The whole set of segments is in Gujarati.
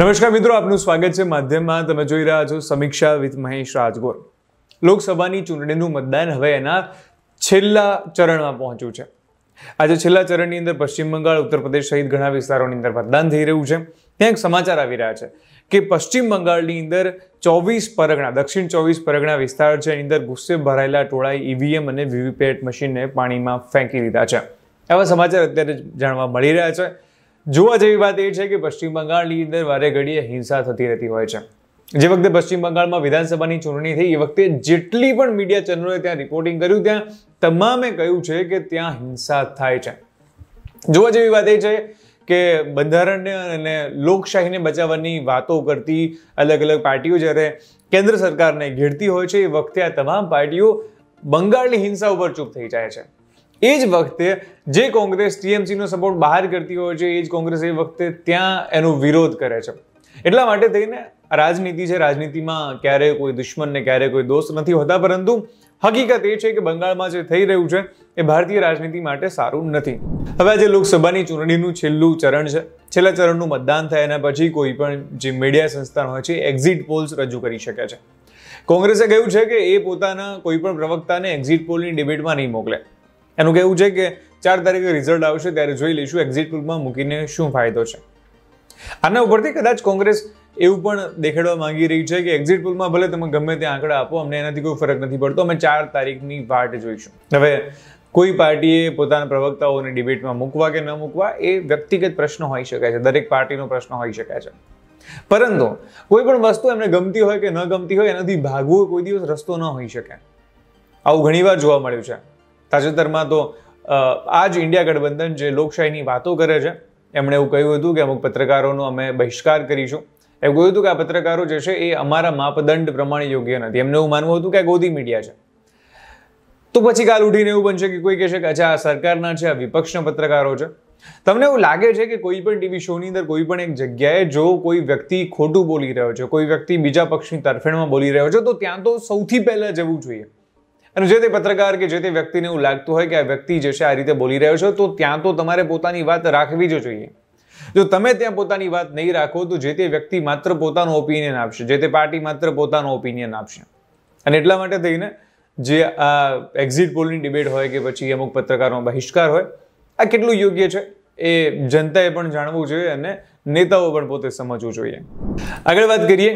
નમસ્કાર મિત્રો આપનું સ્વાગત છે માધ્યમમાં તમે જોઈ રહ્યા છો સમીક્ષા વિથ મહેશ રાજગોર લોકસભાની ચૂંટણીનું મતદાન હવે એના છેલ્લા ચરણમાં પહોંચ્યું છે આજે છેલ્લા ચરણની અંદર પશ્ચિમ બંગાળ ઉત્તર પ્રદેશ સહિત ઘણા વિસ્તારોની અંદર મતદાન થઈ રહ્યું છે ત્યાં એક સમાચાર આવી રહ્યા છે કે પશ્ચિમ બંગાળની અંદર ચોવીસ પરગણા દક્ષિણ ચોવીસ પરગણા વિસ્તાર છે એની અંદર ગુસ્સે ભરાયેલા ટોળાએ ઈવીએમ અને વીવીપેટ મશીનને પાણીમાં ફેંકી દીધા છે એવા સમાચાર અત્યારે જાણવા મળી રહ્યા છે જોવા જેવી વાત એ છે કે પશ્ચિમ બંગાળની અંદર વારે ઘડીએ હિંસા થતી રહેતી હોય છે જે વખતે પશ્ચિમ બંગાળમાં વિધાનસભાની ચૂંટણી થઈ એ વખતે જેટલી પણ મીડિયા ચેનલોએ ત્યાં રિપોર્ટિંગ કર્યું ત્યાં તમામે કહ્યું છે કે ત્યાં હિંસા થાય છે જોવા જેવી વાત એ છે કે બંધારણને અને લોકશાહીને બચાવવાની વાતો કરતી અલગ અલગ પાર્ટીઓ જ્યારે કેન્દ્ર સરકારને ઘેરતી હોય છે એ વખતે આ તમામ પાર્ટીઓ બંગાળની હિંસા ઉપર ચૂપ થઈ જાય છે એ જ વખતે જે કોંગ્રેસ ટીએમસીનો સપોર્ટ બહાર કરતી હોય છે એ જ કોંગ્રેસ એ વખતે ત્યાં એનો વિરોધ કરે છે એટલા માટે થઈને રાજનીતિ છે રાજનીતિમાં ક્યારે કોઈ દુશ્મન ને ક્યારેય કોઈ દોસ્ત નથી હોતા પરંતુ હકીકત એ છે કે બંગાળમાં જે થઈ રહ્યું છે એ ભારતીય રાજનીતિ માટે સારું નથી હવે આજે લોકસભાની ચૂંટણીનું છેલ્લું ચરણ છે છેલ્લા ચરણનું મતદાન થાય એના પછી કોઈ પણ જે મીડિયા સંસ્થા હોય છે એક્ઝિટ પોલ્સ રજૂ કરી શકે છે કોંગ્રેસે કહ્યું છે કે એ પોતાના કોઈ પણ પ્રવક્તાને એક્ઝિટ પોલની ડિબેટમાં નહીં મોકલે એનું કહેવું છે કે ચાર તારીખે રિઝલ્ટ આવશે ત્યારે જોઈ લઈશું એક્ઝિટ પુલમાં મૂકીને શું ફાયદો છે આના ઉપરથી કદાચ કોંગ્રેસ એવું પણ દેખાડવા માંગી રહી છે કે એક્ઝિટ પુલમાં ભલે તમે ગમે તે આંકડા આપો અમને એનાથી કોઈ ફરક નથી પડતો અમે ચાર તારીખની વાટ જોઈશું હવે કોઈ પાર્ટીએ પોતાના પ્રવક્તાઓને ડિબેટમાં મૂકવા કે ન મૂકવા એ વ્યક્તિગત પ્રશ્ન હોઈ શકે છે દરેક પાર્ટીનો પ્રશ્ન હોઈ શકે છે પરંતુ કોઈ પણ વસ્તુ એમને ગમતી હોય કે ન ગમતી હોય એનાથી ભાગવું કોઈ દિવસ રસ્તો ન હોઈ શકે આવું ઘણીવાર જોવા મળ્યું છે તાજેતરમાં તો આ જ ઇન્ડિયા ગઠબંધન જે લોકશાહીની વાતો કરે છે એમણે એવું કહ્યું હતું કે અમુક પત્રકારોનો અમે બહિષ્કાર કરીશું એવું કહ્યું હતું કે આ પત્રકારો જે છે એ અમારા માપદંડ પ્રમાણે યોગ્ય નથી એમને એવું માનવું હતું કે આ ગોદી મીડિયા છે તો પછી કાલ ઉઠીને એવું બનશે કે કોઈ કહેશે કે અચ્છા આ સરકારના છે આ વિપક્ષના પત્રકારો છે તમને એવું લાગે છે કે કોઈ પણ ટીવી શોની અંદર કોઈ પણ એક જગ્યાએ જો કોઈ વ્યક્તિ ખોટું બોલી રહ્યો છે કોઈ વ્યક્તિ બીજા પક્ષની તરફેણમાં બોલી રહ્યો છે તો ત્યાં તો સૌથી પહેલાં જવું જોઈએ અને જે તે પત્રકાર કે જે તે વ્યક્તિને એવું લાગતું હોય કે આ વ્યક્તિ જે છે આ રીતે બોલી રહ્યો છે તો ત્યાં તો તમારે પોતાની વાત રાખવી જ જોઈએ જો તમે ત્યાં પોતાની વાત નહીં રાખો તો જે તે વ્યક્તિ માત્ર પોતાનો ઓપિનિયન આપશે જે તે પાર્ટી માત્ર પોતાનો ઓપિનિયન આપશે અને એટલા માટે થઈને જે આ એક્ઝિટ પોલની ડિબેટ હોય કે પછી અમુક પત્રકારોનો બહિષ્કાર હોય આ કેટલું યોગ્ય છે એ જનતાએ પણ જાણવું જોઈએ અને નેતાઓ પણ પોતે સમજવું જોઈએ આગળ વાત કરીએ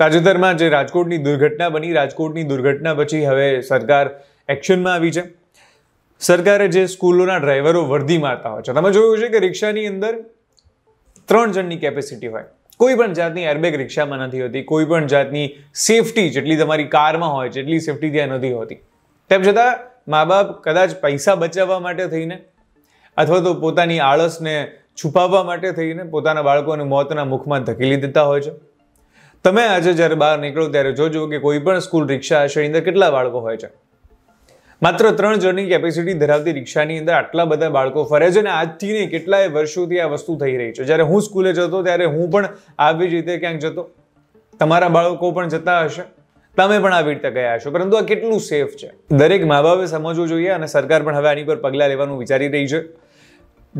તાજેતરમાં જે રાજકોટની દુર્ઘટના બની રાજકોટની દુર્ઘટના પછી હવે સરકાર એક્શનમાં આવી છે સરકારે જે સ્કૂલોના ડ્રાઈવરો વર્ધી મારતા હોય છે તમે જોયું છે કે રિક્ષાની અંદર ત્રણ જણની કેપેસિટી હોય કોઈ પણ જાતની એરબેગ રિક્ષામાં નથી હોતી કોઈ પણ જાતની સેફટી જેટલી તમારી કારમાં હોય જેટલી સેફટી ત્યાં નથી હોતી તેમ છતાં મા બાપ કદાચ પૈસા બચાવવા માટે થઈને અથવા તો પોતાની આળસને છુપાવવા માટે થઈને પોતાના બાળકોને મોતના મુખમાં ધકેલી દેતા હોય છે તમે આજે જ્યારે બહાર નીકળો ત્યારે જોજો કે કોઈ પણ સ્કૂલ રિક્ષા હશે એની અંદર કેટલા બાળકો હોય છે માત્ર ત્રણ જણની કેપેસિટી ધરાવતી રિક્ષાની અંદર આટલા બધા બાળકો ફરે છે અને આજથી નહીં કેટલાય વર્ષોથી આ વસ્તુ થઈ રહી છે જ્યારે હું સ્કૂલે જતો ત્યારે હું પણ આવી જ રીતે ક્યાંક જતો તમારા બાળકો પણ જતા હશે તમે પણ આવી રીતે ગયા હશો પરંતુ આ કેટલું સેફ છે દરેક મા બાપે સમજવું જોઈએ અને સરકાર પણ હવે આની પર પગલાં લેવાનું વિચારી રહી છે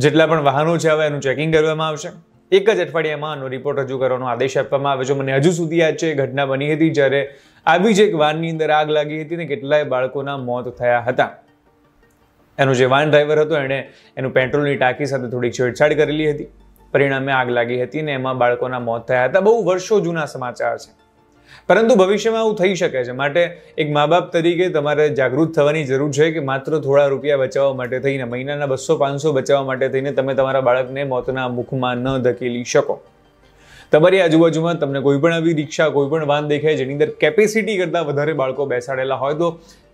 જેટલા પણ વાહનો છે હવે એનું ચેકિંગ કરવામાં આવશે એક જ અઠવાડિયામાં આનો રિપોર્ટ રજૂ કરવાનો આદેશ આપવામાં આવ્યો છે મને હજુ સુધી યાદ છે ઘટના બની હતી જ્યારે આવી જ એક વાનની અંદર આગ લાગી હતી ને કેટલાય બાળકોના મોત થયા હતા એનો જે વાન ડ્રાઈવર હતો એણે એનું પેટ્રોલની ટાંકી સાથે થોડીક છેડછાડ કરેલી હતી પરિણામે આગ લાગી હતી અને એમાં બાળકોના મોત થયા હતા બહુ વર્ષો જૂના સમાચાર છે પરંતુ ભવિષ્યમાં આવું થઈ શકે છે માટે એક મા બાપ તરીકે તમારે જાગૃત થવાની જરૂર છે કે માત્ર થોડા રૂપિયા બચાવવા માટે થઈને મહિનાના બસો પાંચસો બચાવવા માટે થઈને તમે તમારા બાળકને મોતના મુખમાં ન ધકેલી શકો તમારી આજુબાજુમાં તમને કોઈ પણ આવી રિક્ષા કોઈ પણ વાન દેખાય જેની અંદર કેપેસિટી કરતાં વધારે બાળકો બેસાડેલા હોય તો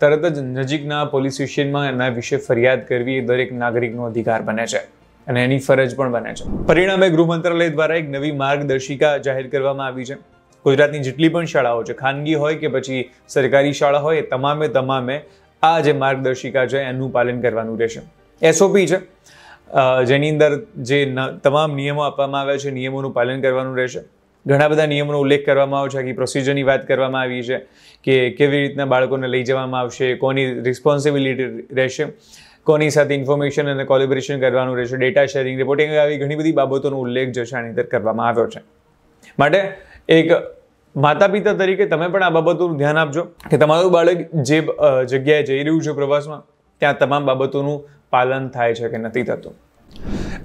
તરત જ નજીકના પોલીસ સ્ટેશનમાં એના વિશે ફરિયાદ કરવી એ દરેક નાગરિકનો અધિકાર બને છે અને એની ફરજ પણ બને છે પરિણામે ગૃહ મંત્રાલય દ્વારા એક નવી માર્ગદર્શિકા જાહેર કરવામાં આવી છે ગુજરાતની જેટલી પણ શાળાઓ છે ખાનગી હોય કે પછી સરકારી શાળા હોય તમામે તમામે આ જે માર્ગદર્શિકા છે એનું પાલન કરવાનું રહેશે એસઓપી છે જેની અંદર જે તમામ નિયમો આપવામાં આવ્યા છે નિયમોનું પાલન કરવાનું રહેશે ઘણા બધા નિયમોનો ઉલ્લેખ કરવામાં આવ્યો છે આખી પ્રોસિજરની વાત કરવામાં આવી છે કે કેવી રીતના બાળકોને લઈ જવામાં આવશે કોની રિસ્પોન્સિબિલિટી રહેશે કોની સાથે ઇન્ફોર્મેશન અને કોલેબોરેશન કરવાનું રહેશે ડેટા શેરિંગ રિપોર્ટિંગ આવી ઘણી બધી બાબતોનો ઉલ્લેખ જે છે આની અંદર કરવામાં આવ્યો છે માટે એક માતા પિતા તરીકે તમે પણ આ બાબતોનું ધ્યાન આપજો કે તમારું બાળક જે જગ્યાએ જઈ રહ્યું છે પ્રવાસમાં ત્યાં તમામ બાબતોનું પાલન થાય છે કે નથી થતું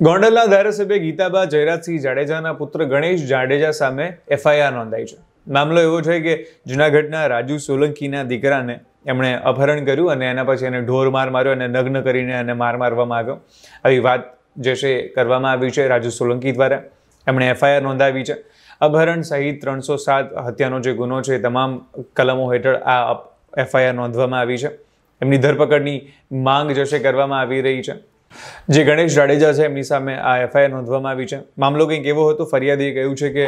ગોંડલના ધારાસભ્ય ગીતાબા જયરાજસિંહ જાડેજાના પુત્ર ગણેશ જાડેજા સામે એફઆઈઆર નોંધાઈ છે મામલો એવો છે કે જૂનાગઢના રાજુ સોલંકીના દીકરાને એમણે અપહરણ કર્યું અને એના પછી એને ઢોર માર માર્યો અને નગ્ન કરીને એને માર મારવામાં આવ્યો આવી વાત જે છે કરવામાં આવી છે રાજુ સોલંકી દ્વારા એમણે એફઆઈઆર નોંધાવી છે અપહરણ સહિત ત્રણસો સાત હત્યાનો જે ગુનો છે તમામ કલમો હેઠળ આ એફઆઈઆર નોંધવામાં આવી છે એમની ધરપકડની માંગ જશે કરવામાં આવી રહી છે જે ગણેશ જાડેજા છે એમની સામે આ એફઆઈઆર નોંધવામાં આવી છે મામલો કંઈક એવો હતો ફરિયાદીએ કહ્યું છે કે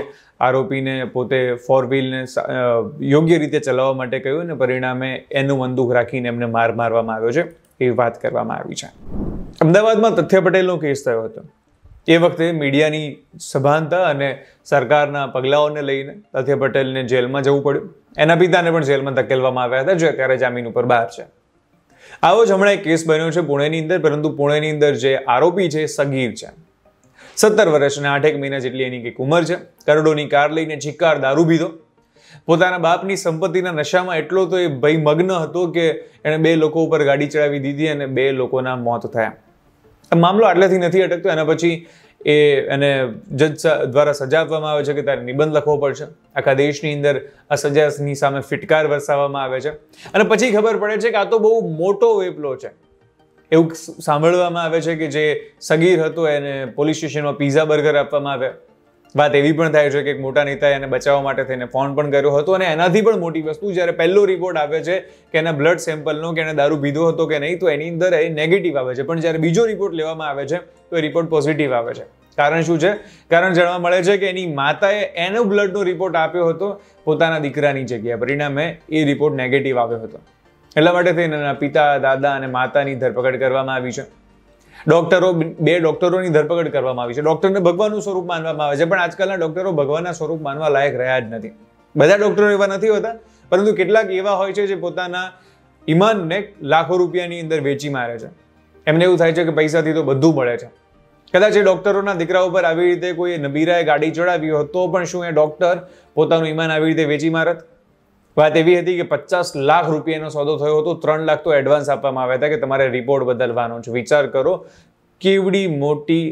આરોપીને પોતે ફોર વ્હીલને યોગ્ય રીતે ચલાવવા માટે કહ્યું અને પરિણામે એનું બંદૂક રાખીને એમને માર મારવામાં આવ્યો છે એવી વાત કરવામાં આવી છે અમદાવાદમાં તથ્ય પટેલનો કેસ થયો હતો એ વખતે મીડિયાની સભાનતા અને સરકારના પગલાઓને લઈને તથ્ય પટેલને જેલમાં જવું પડ્યું એના પિતાને પણ જેલમાં ધકેલવામાં આવ્યા હતા જે અત્યારે જામીન ઉપર બહાર છે આવો જ હમણાં એક કેસ બન્યો છે પુણેની અંદર પરંતુ પુણેની અંદર જે આરોપી છે સગીર છે સત્તર વર્ષ અને આઠેક મહિના જેટલી એની કંઈક ઉંમર છે કરોડોની કાર લઈને ચિક્કાર દારૂ પીધો પોતાના બાપની સંપત્તિના નશામાં એટલો તો એ ભય મગ્ન હતો કે એણે બે લોકો ઉપર ગાડી ચડાવી દીધી અને બે લોકોના મોત થયા મામલો આટલેથી નથી અટકતો એના પછી એ એને જજ દ્વારા સજા આપવામાં આવે છે કે તારે નિબંધ લખવો પડશે આખા દેશની અંદર આ સજાની સામે ફિટકાર વરસાવવામાં આવે છે અને પછી ખબર પડે છે કે આ તો બહુ મોટો વેપલો છે એવું સાંભળવામાં આવે છે કે જે સગીર હતો એને પોલીસ સ્ટેશનમાં પીઝા બર્ગર આપવામાં આવ્યા વાત એવી પણ થાય છે કે એક મોટા નેતાએ એને બચાવવા માટે થઈને ફોન પણ કર્યો હતો અને એનાથી પણ મોટી વસ્તુ જ્યારે પહેલો રિપોર્ટ આવે છે કે એના બ્લડ સેમ્પલનો કે એને દારૂ પીધો હતો કે નહીં તો એની અંદર એ નેગેટિવ આવે છે પણ જ્યારે બીજો રિપોર્ટ લેવામાં આવે છે તો એ રિપોર્ટ પોઝિટિવ આવે છે કારણ શું છે કારણ જાણવા મળે છે કે એની માતાએ એનો બ્લડનો રિપોર્ટ આપ્યો હતો પોતાના દીકરાની જગ્યાએ પરિણામે એ રિપોર્ટ નેગેટિવ આવ્યો હતો એટલા માટે થઈને એના પિતા દાદા અને માતાની ધરપકડ કરવામાં આવી છે ડોક્ટરો બે ડોક્ટરોની ધરપકડ કરવામાં આવી છે ડોક્ટરને ભગવાનનું સ્વરૂપ માનવામાં આવે છે પણ આજકાલના ડોક્ટરો ભગવાનના સ્વરૂપ માનવા લાયક રહ્યા જ નથી બધા ડોક્ટરો એવા નથી હોતા પરંતુ કેટલાક એવા હોય છે જે પોતાના ઈમાનને લાખો રૂપિયાની અંદર વેચી મારે છે એમને એવું થાય છે કે પૈસાથી તો બધું મળે છે કદાચ એ ડોક્ટરોના દીકરા ઉપર આવી રીતે કોઈ નબીરાએ ગાડી ચડાવી હોત તો પણ શું એ ડોક્ટર પોતાનું ઈમાન આવી રીતે વેચી મારત વાત એવી હતી કે પચાસ લાખ રૂપિયાનો સોદો થયો હતો ત્રણ લાખ તો એડવાન્સ આપવામાં આવ્યા હતા કે તમારે રિપોર્ટ બદલવાનો છે વિચાર કરો કેવડી મોટી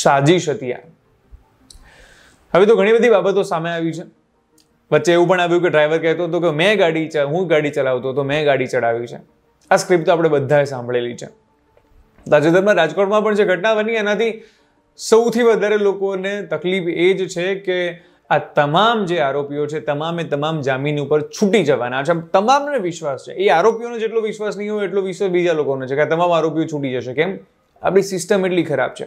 સાજીશ હતી આ હવે તો ઘણી બધી બાબતો સામે આવી છે વચ્ચે એવું પણ આવ્યું કે ડ્રાઈવર કહેતો હતો કે મેં ગાડી હું ગાડી ચલાવતો હતો મેં ગાડી ચલાવી છે આ સ્ક્રિપ્ટ તો આપણે બધાએ સાંભળેલી છે તાજેતરમાં રાજકોટમાં પણ જે ઘટના બની એનાથી સૌથી વધારે લોકોને તકલીફ એ જ છે કે આ તમામ જે આરોપીઓ છે તમામે તમામ જામીન ઉપર છૂટી જવાના છે તમામને વિશ્વાસ છે એ આરોપીઓનો જેટલો વિશ્વાસ નહીં હોય એટલો વિશ્વાસ બીજા લોકોનો છે કે તમામ આરોપીઓ છૂટી જશે કેમ આપણી સિસ્ટમ એટલી ખરાબ છે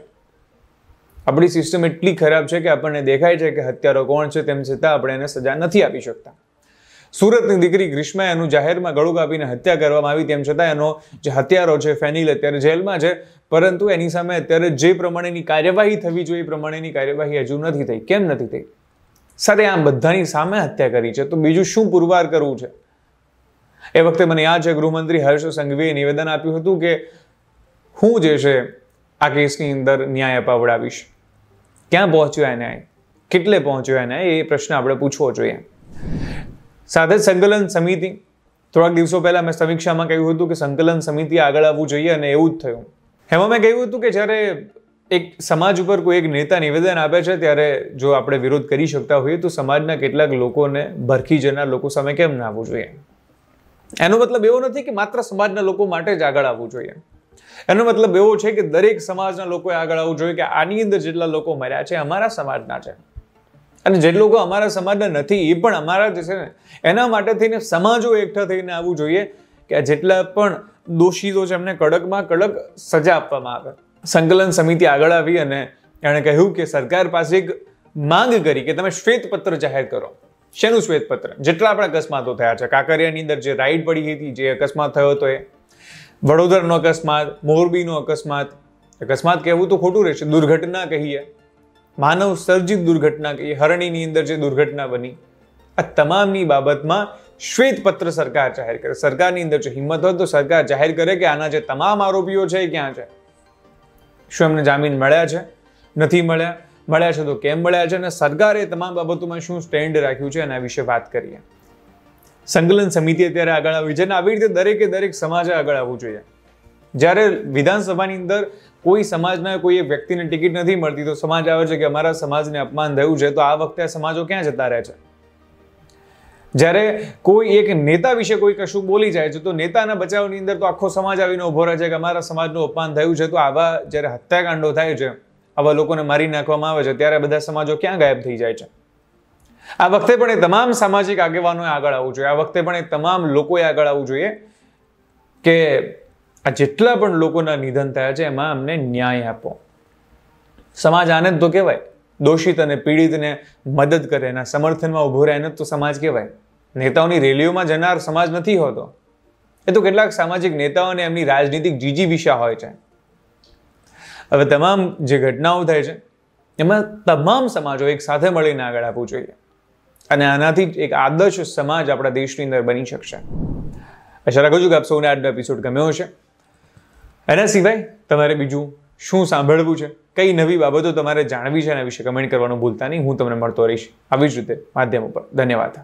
આપણી સિસ્ટમ એટલી ખરાબ છે કે આપણને દેખાય છે કે હત્યારો કોણ છે તેમ છતાં આપણે એને સજા નથી આપી શકતા સુરતની દીકરી ગ્રીષ્માએ એનું જાહેરમાં ગળું કાપીને હત્યા કરવામાં આવી તેમ છતાં એનો જે હત્યારો છે ફેનિલ અત્યારે જેલમાં છે પરંતુ એની સામે અત્યારે જે પ્રમાણેની કાર્યવાહી થવી જોઈએ એ પ્રમાણેની કાર્યવાહી હજુ નથી થઈ કેમ નથી થઈ સાથે સરેઆમ બધાની સામે હત્યા કરી છે તો બીજું શું પુરવાર કરવું છે એ વખતે મને યાદ છે ગૃહમંત્રી હર્ષ સંઘવીએ નિવેદન આપ્યું હતું કે હું જે છે આ કેસની અંદર ન્યાય અપાવડાવીશ ક્યાં પહોંચ્યો ન્યાય કેટલે પહોંચ્યો ન્યાય એ પ્રશ્ન આપણે પૂછવો જોઈએ સાથે જ સંકલન સમિતિ થોડાક દિવસો પહેલાં મેં સમીક્ષામાં કહ્યું હતું કે સંકલન સમિતિ આગળ આવવું જોઈએ અને એવું જ થયું એમાં મેં કહ્યું હતું કે જ્યારે એક સમાજ ઉપર કોઈ એક નેતા નિવેદન આપે છે ત્યારે જો આપણે વિરોધ કરી શકતા હોઈએ તો સમાજના કેટલાક લોકોને ભરખી જનાર લોકો સામે કેમ ના આવવું જોઈએ એનો મતલબ એવો નથી કે માત્ર સમાજના લોકો માટે જ આગળ આવવું જોઈએ એનો મતલબ એવો છે કે દરેક સમાજના લોકોએ આગળ આવવું જોઈએ કે આની અંદર જેટલા લોકો મર્યા છે અમારા સમાજના છે અને જે લોકો અમારા સમાજના નથી એ પણ અમારા જે છે ને એના માટે થઈને સમાજો એકઠા થઈને આવવું જોઈએ કે જેટલા પણ દોષિતો છે એમને કડકમાં કડક સજા આપવામાં આવે સંકલન સમિતિ આગળ આવી અને એણે કહ્યું કે સરકાર પાસે એક માંગ કરી કે તમે શ્વેતપત્ર જાહેર કરો શેનું શ્વેતપત્ર જેટલા પણ અકસ્માતો થયા છે કાંકરિયાની અંદર જે રાઈડ પડી હતી જે અકસ્માત થયો હતો એ વડોદરાનો અકસ્માત મોરબીનો અકસ્માત અકસ્માત કહેવું તો ખોટું રહેશે દુર્ઘટના કહીએ માનવ સર્જિત દુર્ઘટના કહીએ હરણીની અંદર જે દુર્ઘટના બની આ તમામની બાબતમાં શ્વેતપત્ર સરકાર જાહેર કરે સરકારની અંદર જો હિંમત હોય તો સરકાર જાહેર કરે કે આના જે તમામ આરોપીઓ છે એ ક્યાં છે શું એમને જામીન મળ્યા છે નથી મળ્યા મળ્યા છે તો કેમ મળ્યા છે અને સરકારે તમામ બાબતોમાં શું સ્ટેન્ડ રાખ્યું છે એના વિશે વાત કરીએ સંકલન સમિતિ અત્યારે આગળ આવી છે અને આવી રીતે દરેકે દરેક સમાજે આગળ આવવું જોઈએ જ્યારે વિધાનસભાની અંદર કોઈ સમાજના કોઈ વ્યક્તિને ટિકિટ નથી મળતી તો સમાજ આવે છે કે અમારા સમાજને અપમાન થયું છે તો આ વખતે સમાજો ક્યાં જતા રહે છે જ્યારે કોઈ એક નેતા વિશે કોઈ કશું બોલી જાય છે તો નેતાના બચાવની અંદર તો આખો સમાજ આવીને ઊભો રહે છે કે અમારા સમાજનું અપમાન થયું છે તો આવા જ્યારે હત્યાકાંડો થાય છે આવા લોકોને મારી નાખવામાં આવે છે ત્યારે બધા સમાજો ક્યાં ગાયબ થઈ જાય છે આ વખતે પણ એ તમામ સામાજિક આગેવાનોએ આગળ આવવું જોઈએ આ વખતે પણ એ તમામ લોકોએ આગળ આવવું જોઈએ કે આ જેટલા પણ લોકોના નિધન થયા છે એમાં અમને ન્યાય આપો સમાજ આનંદ તો કહેવાય દોષિત અને પીડિતને મદદ કરે એના સમર્થનમાં ઊભો રહે એને તો સમાજ કહેવાય નેતાઓની રેલીઓમાં જનાર સમાજ નથી હોતો એ તો કેટલાક સામાજિક નેતાઓને એમની રાજનીતિક જીજી જીજીવિષા હોય છે હવે તમામ જે ઘટનાઓ થાય છે એમાં તમામ સમાજો એક સાથે મળીને આગળ આપવું જોઈએ અને આનાથી જ એક આદર્શ સમાજ આપણા દેશની અંદર બની શકશે આશા રાખું છું કે આપ સૌને આજનો એપિસોડ ગમ્યો હશે એના સિવાય તમારે બીજું શું સાંભળવું છે કઈ નવી બાબતો તમારે જાણવી છે એના વિશે કમેન્ટ કરવાનું ભૂલતા નહીં હું તમને મળતો રહીશ આવી જ રીતે માધ્યમ ઉપર ધન્યવાદ